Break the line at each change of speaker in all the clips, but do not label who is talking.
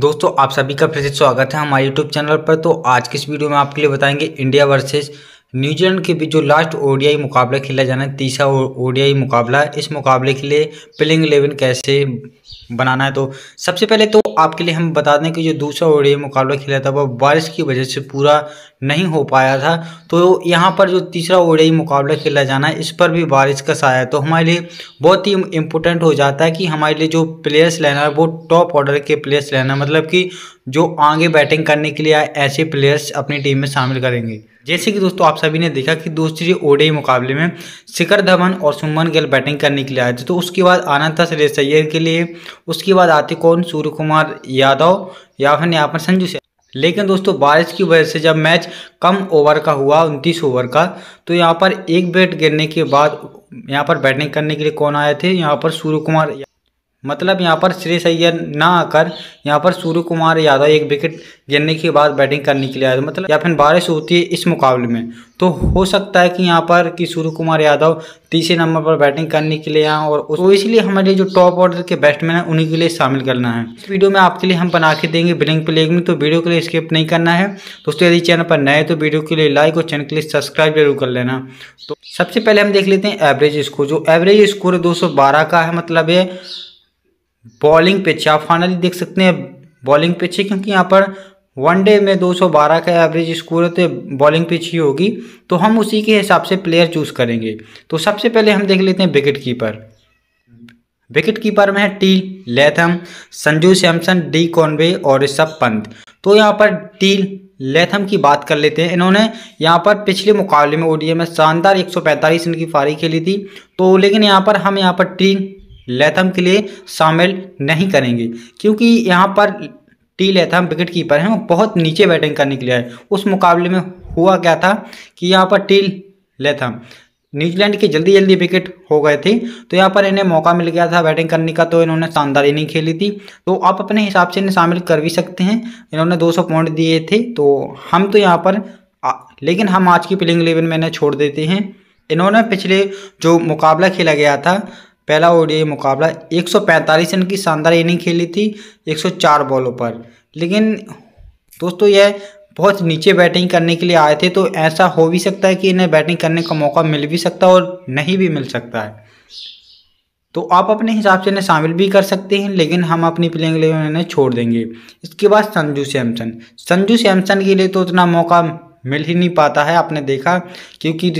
दोस्तों आप सभी का फिर से स्वागत है हमारे यूट्यूब चैनल पर तो आज के इस वीडियो में आपके लिए बताएंगे इंडिया वर्सेस न्यूजीलैंड के बीच जो लास्ट ओडीआई मुकाबला खेला जाना है तीसरा ओडीआई मुकाबला इस मुकाबले के लिए प्लेइंग इलेवन कैसे बनाना है तो सबसे पहले तो आपके लिए हम बता दें कि जो दूसरा ओडीए मुकाबला खेला था वह बारिश की वजह से पूरा नहीं हो पाया था तो यहाँ पर जो तीसरा ओडीए मुकाबला खेला जाना है इस पर भी बारिश का साया है तो हमारे लिए बहुत ही इम्पोर्टेंट हो जाता है कि हमारे लिए जो प्लेयर्स लेना है वो टॉप ऑर्डर के प्लेयर्स लेना है मतलब कि जो आगे बैटिंग करने के लिए ऐसे प्लेयर्स अपनी टीम में शामिल करेंगे जैसे कि दोस्तों आप सभी ने देखा कि दूसरी ओडे मुकाबले में शिखर धवन और सुमन गिल बैटिंग करने के लिए आए थे तो उसके बाद आनंद था के लिए उसके बाद आते कौन सूर्य कुमार यादव या फिर यहाँ पर संजू सैमसन लेकिन दोस्तों बारिश की वजह से जब मैच कम ओवर का हुआ उनतीस ओवर का तो यहाँ पर एक बैट गिरने के बाद यहाँ पर बैटिंग करने के लिए कौन आए थे यहाँ पर सूर्य कुमार मतलब यहाँ पर श्री अय्यर ना आकर यहाँ पर सूर्य कुमार यादव एक विकेट गिरने के बाद बैटिंग करने के लिए आया मतलब या फिर बारिश होती है इस मुकाबले में तो हो सकता है कि यहाँ पर कि सूर्य कुमार यादव तीसरे नंबर पर बैटिंग करने के लिए यहाँ और तो इसलिए हमारे जो टॉप ऑर्डर के बैट्समैन हैं उन्हीं के लिए शामिल करना है इस वीडियो में आपके लिए हम बना के देंगे बिलिंग प्लेग में तो वीडियो के लिए स्किप नहीं करना है दोस्तों यदि चैनल पर नए तो वीडियो के लिए लाइक और चैनल के लिए सब्सक्राइब जरूर कर लेना तो सबसे पहले हम देख लेते हैं एवरेज स्कोर जो एवरेज स्कोर दो का है मतलब ये बॉलिंग पिच आप फाइनली देख सकते हैं बॉलिंग पिच है क्योंकि यहाँ पर वनडे में 212 का एवरेज स्कोर है तो बॉलिंग पिच ही होगी तो हम उसी के हिसाब से प्लेयर चूज करेंगे तो सबसे पहले हम देख लेते हैं विकेट कीपर विकेट कीपर में है T Latham Sanju Samson D Conway और ऋषभ पंत तो यहाँ पर टी लेथम की बात कर लेते हैं इन्होंने यहाँ पर पिछले मुकाबले में ओडीए में शानदार 145 रन की फारी खेली थी तो लेकिन यहाँ पर हम यहाँ पर टी लेथम के लिए शामिल नहीं करेंगे क्योंकि यहाँ पर टी लेथम विकेट कीपर हैं वो बहुत नीचे बैटिंग करने के लिए आए उस मुकाबले में हुआ क्या था कि यहाँ पर टी लेथम न्यूजीलैंड के जल्दी जल्दी विकेट हो गए थे तो यहाँ पर इन्हें मौका मिल गया था बैटिंग करने का तो इन्होंने शानदार इनिंग खेली थी तो आप अपने हिसाब से इन्हें शामिल कर भी सकते हैं इन्होंने 200 पॉइंट दिए थे तो हम तो यहाँ पर लेकिन हम आज की प्लेइंग इलेवन में इन्हें छोड़ देते हैं इन्होंने पिछले जो मुकाबला खेला गया था पहला ओडीआई मुकाबला 145 रन की शानदार इनिंग खेली थी 104 बॉलों पर लेकिन दोस्तों यह बहुत नीचे बैटिंग करने के लिए आए थे तो ऐसा हो भी सकता है कि इन्हें बैटिंग करने का मौका मिल भी सकता है और नहीं भी मिल सकता है तो आप अपने हिसाब से इन्हें शामिल भी कर सकते हैं लेकिन हम अपनी प्लेइंग लिए इन्हें छोड़ देंगे इसके बाद संजू सैमसन संजू सैमसन के लिए तो उतना मौका मिल ही नहीं पाता है आपने देखा क्योंकि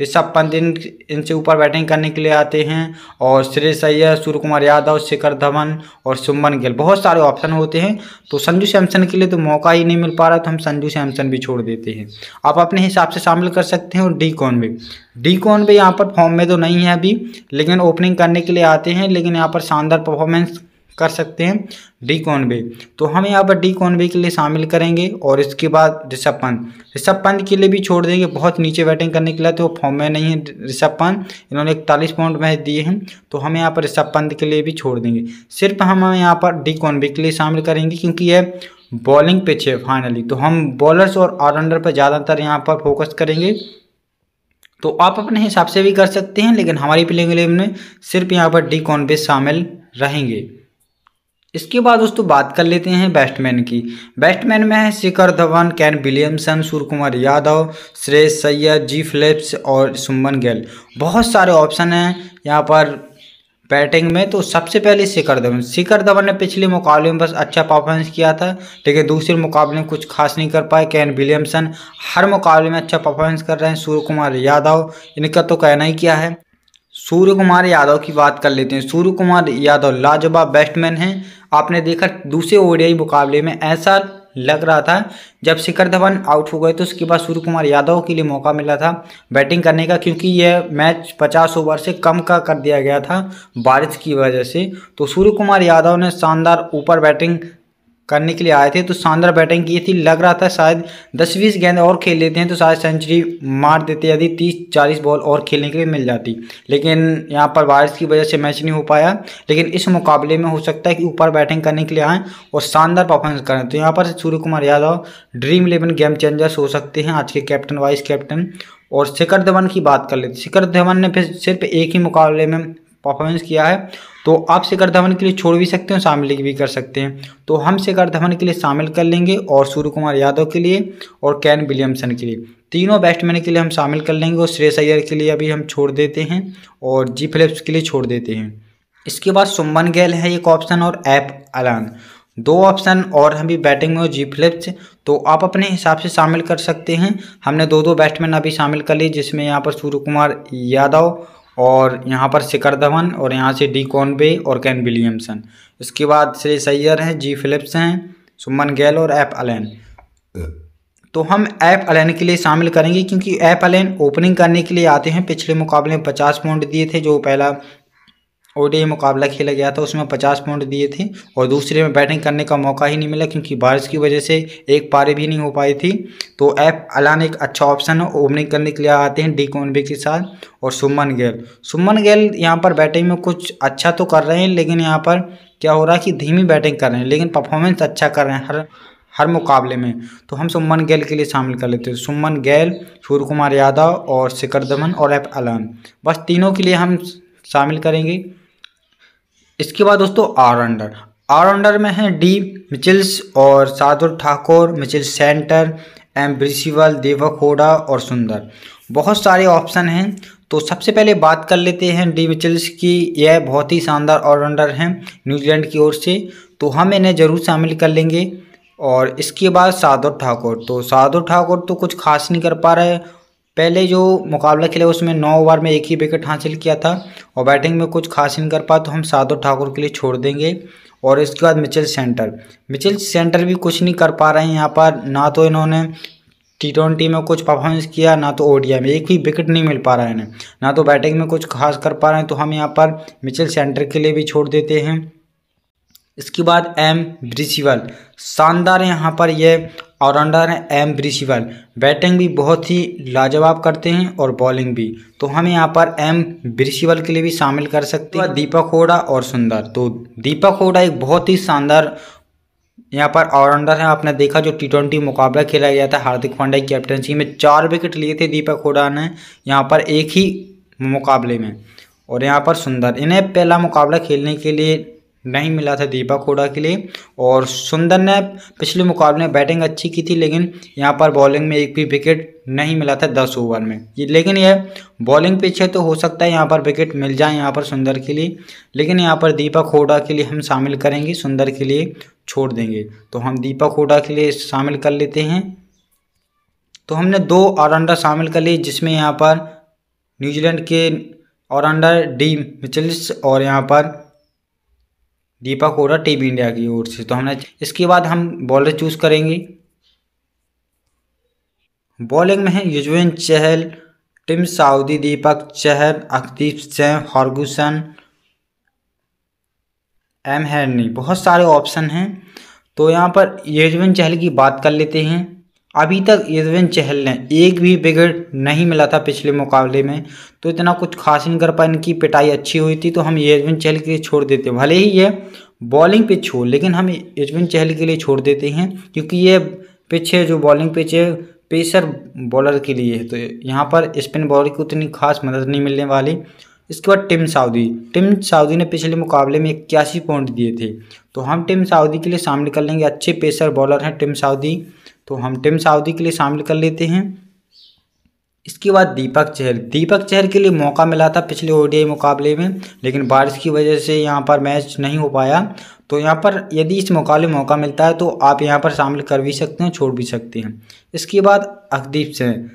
ऋषभ पंत इन इनसे ऊपर बैटिंग करने के लिए आते हैं और श्रेयस अय्यर सूर्य कुमार यादव शिखर धवन और सुमन गिल बहुत सारे ऑप्शन होते हैं तो संजू सैमसन के लिए तो मौका ही नहीं मिल पा रहा तो हम संजू सैमसन भी छोड़ देते हैं आप अपने हिसाब से शामिल कर सकते हैं और डी कॉन भी डी कॉन भी यहाँ पर फॉर्म में तो नहीं है अभी लेकिन ओपनिंग करने के लिए आते हैं लेकिन यहाँ पर शानदार परफॉर्मेंस कर सकते हैं डी कॉनवे तो हम यहाँ पर डी कॉनवे के लिए शामिल करेंगे और इसके बाद ऋषभ पंत ऋषभ पंत के लिए भी छोड़ देंगे बहुत नीचे बैटिंग करने के लिए तो फॉर्म में नहीं है ऋषभ पंत इन्होंने इकतालीस पॉइंट मैच दिए हैं तो हम यहाँ पर ऋषभ पंत के लिए भी छोड़ देंगे सिर्फ हम यहाँ पर डी कॉनवे के लिए शामिल करेंगे क्योंकि यह बॉलिंग पिच है फाइनली तो हम बॉलर्स और ऑलराउंडर पर ज़्यादातर यहाँ पर फोकस करेंगे तो आप अपने हिसाब से भी कर सकते हैं लेकिन हमारी प्लेइंग इलेवन में सिर्फ यहाँ पर डी कॉनवे शामिल रहेंगे इसके बाद दोस्तों बात कर लेते हैं बैट्समैन की बैट्समैन में है Shikhar Dhawan Kane Williamson Suryakumar Yadav Shreyas सैयद जी फिलिप्स और सुमन गेल बहुत सारे ऑप्शन हैं यहाँ पर बैटिंग में तो सबसे पहले शिखर धवन शिखर धवन ने पिछले मुकाबले में बस अच्छा परफॉर्मेंस किया था लेकिन दूसरे मुकाबले में कुछ खास नहीं कर पाए कैन विलियमसन हर मुकाबले में अच्छा परफॉर्मेंस कर रहे हैं सूर्य कुमार यादव इनका तो कहना ही क्या है सूर्य कुमार यादव की बात कर लेते हैं सूर्य कुमार यादव लाजवाब बैट्समैन हैं आपने देखा दूसरे ओडीआई मुकाबले में ऐसा लग रहा था जब शिखर धवन आउट हो गए तो उसके बाद सूर्य कुमार यादव के लिए मौका मिला था बैटिंग करने का क्योंकि यह मैच 50 ओवर से कम का कर दिया गया था बारिश की वजह से तो सूर्य कुमार यादव ने शानदार ऊपर बैटिंग करने के लिए आए थे तो शानदार बैटिंग की थी लग रहा था शायद दस बीस गेंद और खेल लेते हैं तो शायद सेंचुरी मार देते यदि तीस चालीस बॉल और खेलने के लिए मिल जाती लेकिन यहाँ पर बारिश की वजह से मैच नहीं हो पाया लेकिन इस मुकाबले में हो सकता है कि ऊपर बैटिंग करने के लिए आएँ और शानदार परफॉर्मेंस करें तो यहाँ पर Suryakumar Yadav Dream Eleven game changers हो सकते हैं आज के कैप्टन वाइस कैप्टन और शिखर धवन की बात कर लेते शिखर धवन ने फिर सिर्फ एक ही मुकाबले में परफॉर्मेंस किया है तो आप शिखर धवन के लिए छोड़ भी सकते हैं शामिल भी कर सकते हैं तो हम शिखर धवन के लिए शामिल कर लेंगे और सूर्य कुमार यादव के लिए और कैन विलियमसन के लिए तीनों बैट्समैन के लिए हम शामिल कर लेंगे और श्रेय सैयर के लिए अभी हम छोड़ देते हैं और जी फिलिप्स के लिए छोड़ देते हैं इसके बाद सुमन गैल है एक ऑप्शन और ऐप अलान दो ऑप्शन और हम भी बैटिंग में हो जी फिलिप्स तो आप अपने हिसाब से शामिल कर सकते हैं हमने दो दो बैट्समैन अभी शामिल कर लिए जिसमें यहाँ पर सूर्य कुमार यादव और यहाँ पर शिखर धवन और यहाँ से डी कॉनबे और कैन विलियमसन इसके बाद श्री सैयर हैं जी फिलिप्स हैं सुमन गैल और ऐप अलेन तो हम ऐप अलेन के लिए शामिल करेंगे क्योंकि ऐप अलेन ओपनिंग करने के लिए आते हैं पिछले मुकाबले में पचास पॉइंट दिए थे जो पहला ओडीआई मुकाबला खेला गया था उसमें पचास पॉइंट दिए थे और दूसरे में बैटिंग करने का मौका ही नहीं मिला क्योंकि बारिश की वजह से एक पारी भी नहीं हो पाई थी तो ऐप अलान एक अच्छा ऑप्शन है ओपनिंग करने के लिए आते हैं डी कॉन्बे के साथ और सुमन गेल सुमन गेल यहाँ पर बैटिंग में कुछ अच्छा तो कर रहे हैं लेकिन यहाँ पर क्या हो रहा है कि धीमी बैटिंग कर रहे हैं लेकिन परफॉर्मेंस अच्छा कर रहे हैं हर हर मुकाबले में तो हम सुमन गैल के लिए शामिल कर लेते हैं सुमन गैल सूर्य कुमार यादव और शिखर धमन और एफ अलान बस तीनों के लिए हम शामिल करेंगे इसके बाद दोस्तों आर अंडर में हैं डी मिचिल्स और Shardul Thakur Mitchell Santner M Bracewell Deepak Hooda और सुंदर बहुत सारे ऑप्शन हैं तो सबसे पहले बात कर लेते हैं डी मिचल्स की यह बहुत ही शानदार ऑलराउंडर हैं न्यूजीलैंड की ओर से तो हम इन्हें ज़रूर शामिल कर लेंगे और इसके बाद साधुर ठाकुर तो साधुर ठाकुर तो कुछ खास नहीं कर पा रहे पहले जो मुकाबला खेला उसमें नौ ओवर में एक ही विकेट हासिल किया था और बैटिंग में कुछ खास नहीं कर पाया तो हम साधु ठाकुर के लिए छोड़ देंगे और इसके बाद मिचेल सेंटर मिचेल सेंटर भी कुछ नहीं कर पा रहे हैं यहाँ पर ना तो इन्होंने टी ट्वेंटी में कुछ परफॉर्मेंस किया ना तो ओडिया में एक भी विकेट नहीं मिल पा रहा है इन्हें ना तो बैटिंग में कुछ खास कर पा रहे हैं तो हम यहाँ पर मिचेल सेंटर के लिए भी छोड़ देते हैं इसके बाद एम ब्रिसिवल शानदार यहाँ पर यह ऑलराउंडर हैं एम ब्रिशिवल बैटिंग भी बहुत ही लाजवाब करते हैं और बॉलिंग भी तो हम यहाँ पर एम ब्रिशिवल के लिए भी शामिल कर सकते हैं दीपक होड़ा और सुंदर तो दीपक होड़ा एक बहुत ही शानदार यहाँ पर ऑलराउंडर है आपने देखा जो टी ट्वेंटी मुकाबला खेला गया था हार्दिक पांड्या की कैप्टनसी में चार विकेट लिए थे दीपक होड़ा ने यहाँ पर एक ही मुकाबले में और यहाँ पर सुंदर इन्हें पहला मुकाबला खेलने के लिए नहीं मिला था दीपक हुडा के लिए और सुंदर ने पिछले मुकाबले में बैटिंग अच्छी की थी लेकिन यहाँ पर बॉलिंग में एक भी विकेट नहीं मिला था दस ओवर में ये लेकिन यह बॉलिंग पीछे तो हो सकता है यहाँ पर विकेट मिल जाए यहाँ पर सुंदर के लिए लेकिन यहाँ पर दीपक हुडा के लिए हम शामिल करेंगे सुंदर के लिए छोड़ देंगे तो हम दीपक हुडा के लिए शामिल कर लेते हैं तो हमने दो ऑलराउंडर शामिल कर लिए जिसमें यहाँ पर न्यूजीलैंड के ऑलराउंडर डी मिचल्स और यहाँ पर दीपक ओरा टीम इंडिया की ओर से तो हमने इसके बाद हम बॉलर चूज करेंगे बॉलिंग में है Yuzvendra Chahal Tim Southee Deepak Chahal Arshdeep Sam Ferguson M हैरनी बहुत सारे ऑप्शन हैं तो यहाँ पर युजवेंद्र चहल की बात कर लेते हैं अभी तक यजवेन चहल ने एक भी विकेट नहीं मिला था पिछले मुकाबले में तो इतना कुछ खास नहीं कर पाए इनकी पिटाई अच्छी हुई थी तो हम यजवेन चहल के लिए छोड़ देते भले ही ये बॉलिंग पिच हो लेकिन हम यजवेन चहल के लिए छोड़ देते हैं क्योंकि ये पिच है जो बॉलिंग पिच है पेसर बॉलर के लिए है तो यहाँ पर स्पिन बॉलर की उतनी खास मदद नहीं मिलने वाली इसके बाद टिम साउदी टिम साउदी ने पिछले मुकाबले में इक्यासी पॉइंट दिए थे तो हम टिम साउदी के लिए सामने कर लेंगे अच्छे पेसर बॉलर हैं टिम साउदी तो हम टिम्स अवधि के लिए शामिल कर लेते हैं इसके बाद दीपक चहर दीपक चहर के लिए मौका मिला था पिछले ओडीआई मुकाबले में लेकिन बारिश की वजह से यहाँ पर मैच नहीं हो पाया तो यहाँ पर यदि इस मुकाबले में मौका मिलता है तो आप यहाँ पर शामिल कर भी सकते हैं छोड़ भी सकते हैं इसके बाद अकदीप सिंह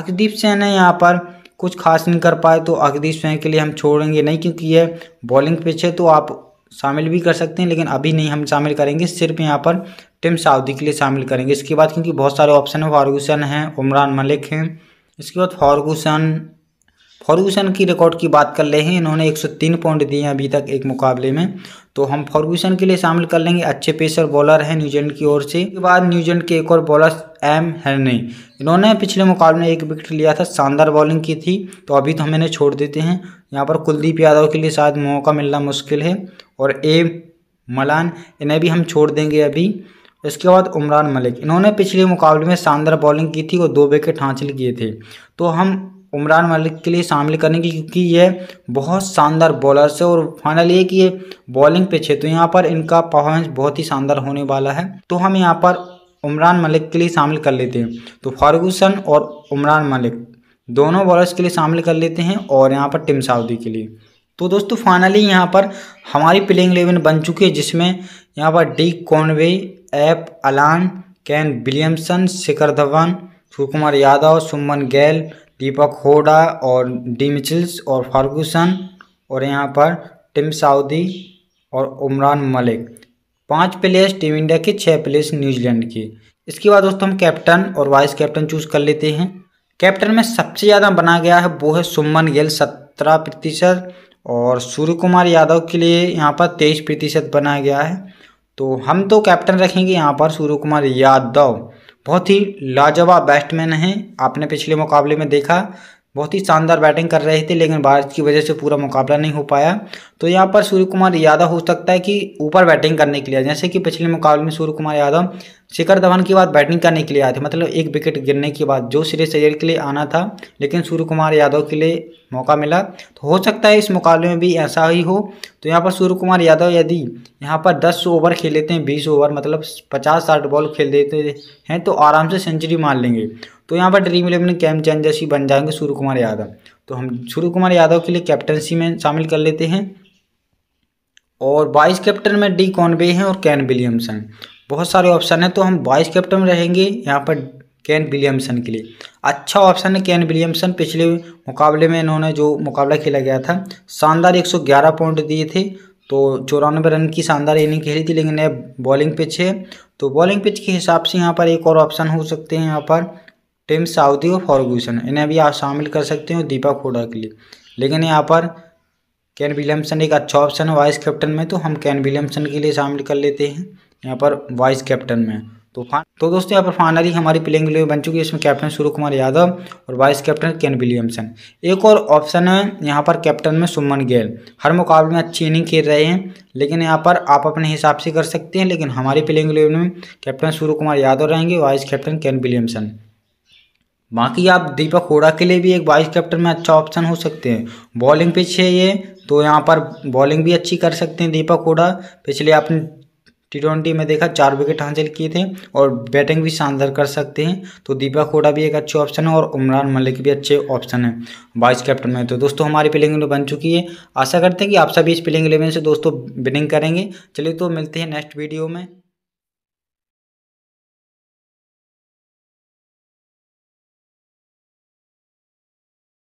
अकदीप सिंह ने यहाँ पर कुछ खास नहीं कर पाए तो अकदीप सिंह के लिए हम छोड़ेंगे नहीं क्योंकि यह बॉलिंग पिच है तो आप शामिल भी कर सकते हैं लेकिन अभी नहीं हम शामिल करेंगे सिर्फ यहाँ पर टीम सऊदी के लिए शामिल करेंगे इसके बाद क्योंकि बहुत सारे ऑप्शन हैं फार्गूसन हैं उमरान मलिक हैं इसके बाद फार्गूसन फारगूसन की रिकॉर्ड की बात कर ले हैं इन्होंने 103 पॉइंट दिए हैं अभी तक एक मुकाबले में तो हम फारगूसन के लिए शामिल कर लेंगे अच्छे पेसर बॉलर हैं न्यूजीलैंड की ओर से इसके बाद न्यूजीलैंड के एक और बॉलर एम हेनरी इन्होंने पिछले मुकाबले में एक विकेट लिया था शानदार बॉलिंग की थी तो अभी तो हम इन्हें छोड़ देते हैं यहाँ पर कुलदीप यादव के लिए शायद मौका मिलना मुश्किल है और ए मलान इन्हें भी हम छोड़ देंगे अभी इसके बाद उमरान मलिक इन्होंने पिछले मुकाबले में शानदार बॉलिंग की थी और दो विकेट हासिल किए थे तो हम उमरान मलिक के लिए शामिल करने की क्योंकि ये बहुत शानदार बॉलर्स है और फाइनल ये कि ये बॉलिंग पे छे तो यहाँ पर इनका परफॉर्मेंस बहुत ही शानदार होने वाला है तो हम यहाँ पर उमरान मलिक के लिए शामिल कर लेते हैं तो फार्गूसन और उमरान मलिक दोनों बॉलर्स के लिए शामिल कर लेते हैं और यहाँ पर टिम साउदी के लिए तो दोस्तों फाइनली यहाँ पर हमारी प्लेइंग इलेवन बन चुकी है जिसमें यहाँ पर D Conway F Allen Kane Williamson Shikhar Dhawan Sukumar Kumar Yadav Shubman Gill Deepak होडा और डी मिचल्स और फार्गूसन और यहाँ पर टिम साउदी और उमरान मलिक पांच प्लेयर्स टीम इंडिया के छः प्लेयर्स न्यूजीलैंड के इसके बाद दोस्तों हम कैप्टन और वाइस कैप्टन चूज कर लेते हैं कैप्टन में सबसे ज़्यादा बना गया है वो है सुमन गिल सत्रह प्रतिशत और सूर्य कुमार यादव के लिए यहाँ पर तेईस प्रतिशत बनाया गया है तो हम तो कैप्टन रखेंगे यहाँ पर सूर्य कुमार यादव बहुत ही लाजवाब बैट्समैन हैं आपने पिछले मुकाबले में देखा बहुत ही शानदार बैटिंग कर रहे थे लेकिन बारिश की वजह से पूरा मुकाबला नहीं हो पाया तो यहाँ पर सूर्य कुमार यादव हो सकता है कि ऊपर बैटिंग करने के लिए जैसे कि पिछले मुकाबले में सूर्य कुमार यादव शिखर धवन के बाद बैटिंग करने के लिए आए थे मतलब एक विकेट गिरने के बाद जो श्रेयस सैयर के लिए आना था लेकिन सूर्य कुमार यादव के लिए मौका मिला तो हो सकता है इस मुकाबले में भी ऐसा ही हो तो यहाँ पर सूर्य कुमार यादव यदि यहाँ पर 10 ओवर खेल लेते हैं बीस ओवर मतलब 50 साठ बॉल खेल देते हैं तो आराम से सेंचुरी मार लेंगे तो यहाँ पर ड्रीम इलेवन कैम चैन जैसी बन जाएंगे सूर्य कुमार यादव तो हम सूर्य कुमार यादव के लिए कैप्टनसी में शामिल कर लेते हैं और वाइस कैप्टन में डी कॉनबे हैं और कैन विलियम्स हैं बहुत सारे ऑप्शन हैं तो हम वाइस कैप्टन रहेंगे यहाँ पर कैन विलियमसन के लिए अच्छा ऑप्शन है कैन विलियमसन पिछले मुकाबले में इन्होंने जो मुकाबला खेला गया था शानदार 111 पॉइंट दिए थे तो चौरानवे रन की शानदार इनिंग खेली थी लेकिन अब बॉलिंग पिच है तो बॉलिंग पिच के हिसाब से यहाँ पर एक और ऑप्शन हो सकते हैं यहाँ पर टिम साउदी और फॉर्गूसन इन्हें भी आप शामिल कर सकते हो दीपक होडा के लिए लेकिन यहाँ पर कैन विलियमसन एक अच्छा ऑप्शन है वाइस कैप्टन में तो हम कैन विलियमसन के लिए शामिल कर लेते हैं यहाँ पर वाइस कैप्टन में तो तो दोस्तों यहाँ पर फाइनली हमारी प्लेइंग इलेवन बन चुकी है इसमें कैप्टन सूर्य कुमार यादव और वाइस कैप्टन केन विलियमसन एक और ऑप्शन है यहाँ पर कैप्टन में सुमन गेल हर मुकाबले में अच्छी इनिंग खेल रहे हैं लेकिन यहाँ पर आप अपने हिसाब से कर सकते हैं लेकिन हमारी प्लेइंग इलेवन में कैप्टन सूर्य कुमार यादव रहेंगे वाइस कैप्टन केन विलियमसन बाकी आप दीपक होड़ा के लिए भी एक वाइस कैप्टन में अच्छा ऑप्शन हो सकते हैं बॉलिंग पिच है ये तो यहाँ पर बॉलिंग भी अच्छी कर सकते हैं दीपक होड़ा पिछले आपने टी ट्वेंटी में देखा चार विकेट हासिल किए थे और बैटिंग भी शानदार कर सकते हैं तो दीपक खोडा भी एक अच्छे ऑप्शन है और उमरान मलिक भी अच्छे ऑप्शन है वाइस कैप्टन में तो दोस्तों हमारी प्लेइंग इलेवन तो बन चुकी है आशा करते हैं कि आप सभी इस प्लेइंग इलेवन से दोस्तों विनिंग करेंगे चलिए तो मिलते हैं नेक्स्ट वीडियो में